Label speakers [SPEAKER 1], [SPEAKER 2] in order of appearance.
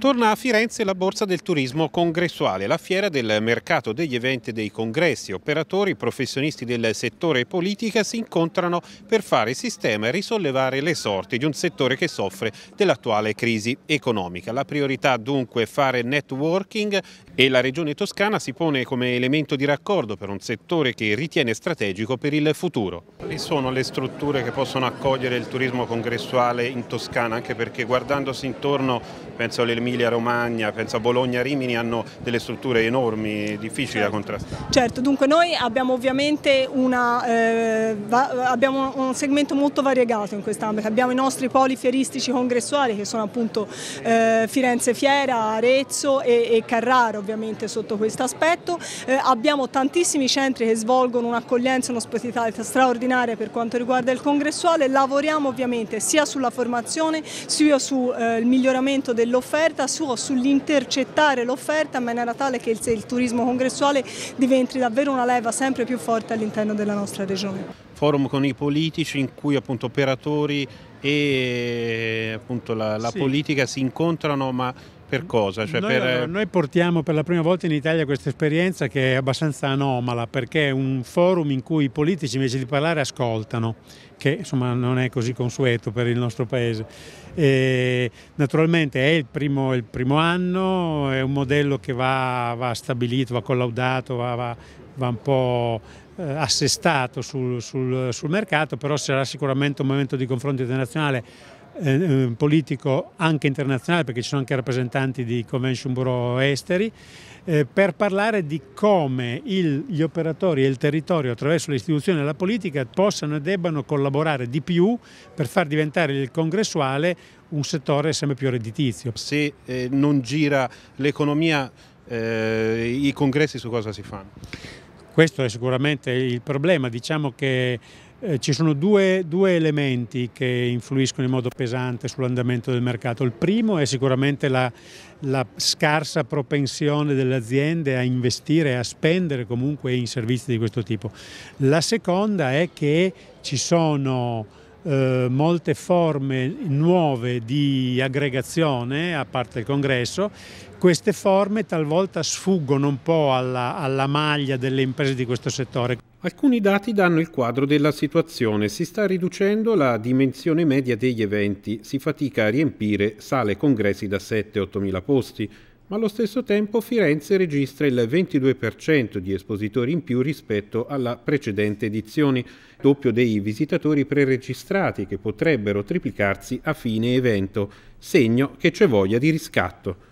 [SPEAKER 1] Torna a Firenze la Borsa del Turismo Congressuale, la fiera del mercato degli eventi e dei congressi. Operatori, professionisti del settore e politica si incontrano per fare sistema e risollevare le sorti di un settore che soffre dell'attuale crisi economica. La priorità dunque è fare networking e la Regione Toscana si pone come elemento di raccordo per un settore che ritiene strategico per il futuro. Quali sono le strutture che possono accogliere il turismo congressuale in Toscana? Anche perché guardandosi intorno penso alle Emilia-Romagna, penso a Bologna, Rimini hanno delle strutture enormi, difficili certo. da contrastare.
[SPEAKER 2] Certo, dunque noi abbiamo ovviamente una, eh, va, abbiamo un segmento molto variegato in quest'ambito, abbiamo i nostri poli fieristici congressuali che sono appunto eh, Firenze Fiera, Arezzo e, e, Carrara ovviamente sotto questo aspetto, eh, abbiamo tantissimi centri che svolgono un'accoglienza e un'ospitalità straordinaria per quanto riguarda il congressuale, lavoriamo ovviamente sia sulla formazione sia sul eh, miglioramento dell'offerta scelta sua sull'intercettare l'offerta in maniera tale che il, il turismo congressuale diventi davvero una leva sempre più forte all'interno della nostra regione
[SPEAKER 1] forum con i politici in cui appunto operatori e appunto la, la sì. politica si incontrano ma per cosa? Cioè noi, per... noi,
[SPEAKER 3] portiamo per la prima volta in Italia questa esperienza che è abbastanza anomala perché è un forum in cui i politici invece di parlare ascoltano, che insomma non è così consueto per il nostro paese. E, naturalmente è il primo, il primo, anno, è un modello che va, va stabilito, va collaudato, va, va, va un po' eh, assestato sul, sul, sul mercato, però sarà sicuramente un momento di confronto internazionale eh, eh, politico anche internazionale, perché ci sono anche rappresentanti di Convention Bureau esteri, eh, per parlare di come il, gli operatori e il territorio attraverso le istituzioni e la politica possano e debbano collaborare di più per far diventare il congressuale un settore sempre più redditizio. Se eh, non gira l'economia,
[SPEAKER 1] eh, i congressi su cosa si fanno? Questo è sicuramente il problema,
[SPEAKER 3] diciamo che eh, ci sono due, due, elementi che influiscono in modo pesante sull'andamento del mercato. Il primo è sicuramente la, la scarsa propensione delle aziende a investire e a spendere comunque in servizi di questo tipo. La seconda è che ci sono eh, molte forme nuove di aggregazione a parte il congresso, queste forme talvolta sfuggono un po' alla, alla maglia delle imprese di questo settore. Alcuni
[SPEAKER 1] dati danno il quadro della situazione. Si sta riducendo la dimensione media degli eventi, si fatica a riempire sale e congressi da 7-8 mila posti ma allo stesso tempo Firenze registra il 22% di espositori in più rispetto alla precedente edizione, doppio dei visitatori preregistrati che potrebbero triplicarsi a fine evento, segno che c'è voglia di riscatto.